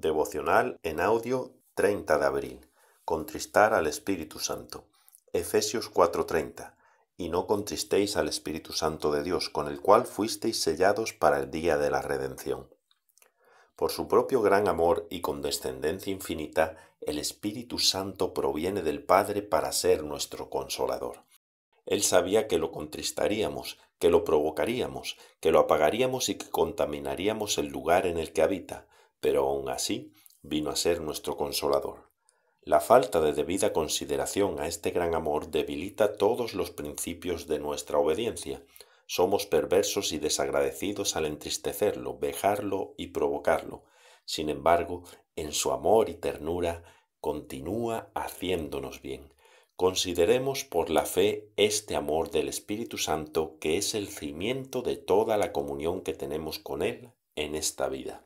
Devocional en audio 30 de abril. Contristar al Espíritu Santo. Efesios 4:30. Y no contristéis al Espíritu Santo de Dios, con el cual fuisteis sellados para el día de la redención. Por su propio gran amor y condescendencia infinita, el Espíritu Santo proviene del Padre para ser nuestro consolador. Él sabía que lo contristaríamos, que lo provocaríamos, que lo apagaríamos y que contaminaríamos el lugar en el que habita, pero aun así vino a ser nuestro consolador. La falta de debida consideración a este gran amor debilita todos los principios de nuestra obediencia. Somos perversos y desagradecidos al entristecerlo, vejarlo y provocarlo. Sin embargo, en su amor y ternura continúa haciéndonos bien. Consideremos por la fe este amor del Espíritu Santo que es el cimiento de toda la comunión que tenemos con Él en esta vida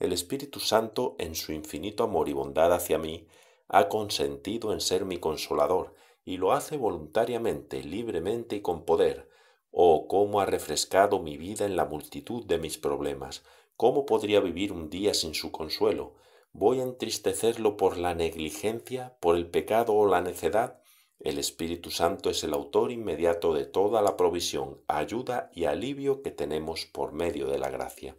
el Espíritu Santo, en su infinito amor y bondad hacia mí, ha consentido en ser mi consolador, y lo hace voluntariamente, libremente y con poder. Oh, cómo ha refrescado mi vida en la multitud de mis problemas. ¿Cómo podría vivir un día sin su consuelo? ¿Voy a entristecerlo por la negligencia, por el pecado o la necedad? El Espíritu Santo es el autor inmediato de toda la provisión, ayuda y alivio que tenemos por medio de la gracia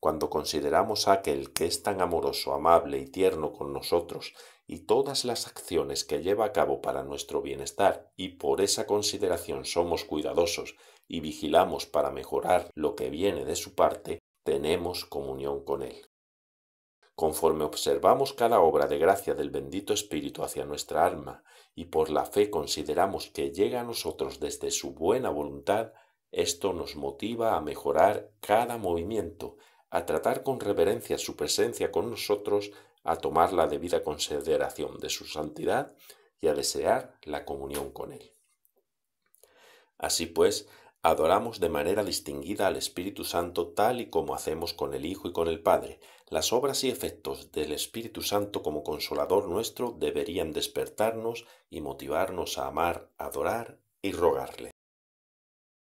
cuando consideramos a aquel que es tan amoroso, amable y tierno con nosotros y todas las acciones que lleva a cabo para nuestro bienestar y por esa consideración somos cuidadosos y vigilamos para mejorar lo que viene de su parte, tenemos comunión con él. Conforme observamos cada obra de gracia del bendito Espíritu hacia nuestra alma y por la fe consideramos que llega a nosotros desde su buena voluntad, esto nos motiva a mejorar cada movimiento a tratar con reverencia su presencia con nosotros, a tomar la debida consideración de su santidad y a desear la comunión con Él. Así pues, adoramos de manera distinguida al Espíritu Santo tal y como hacemos con el Hijo y con el Padre. Las obras y efectos del Espíritu Santo como consolador nuestro deberían despertarnos y motivarnos a amar, adorar y rogarle.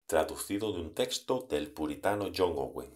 Traducido de un texto del puritano John Owen.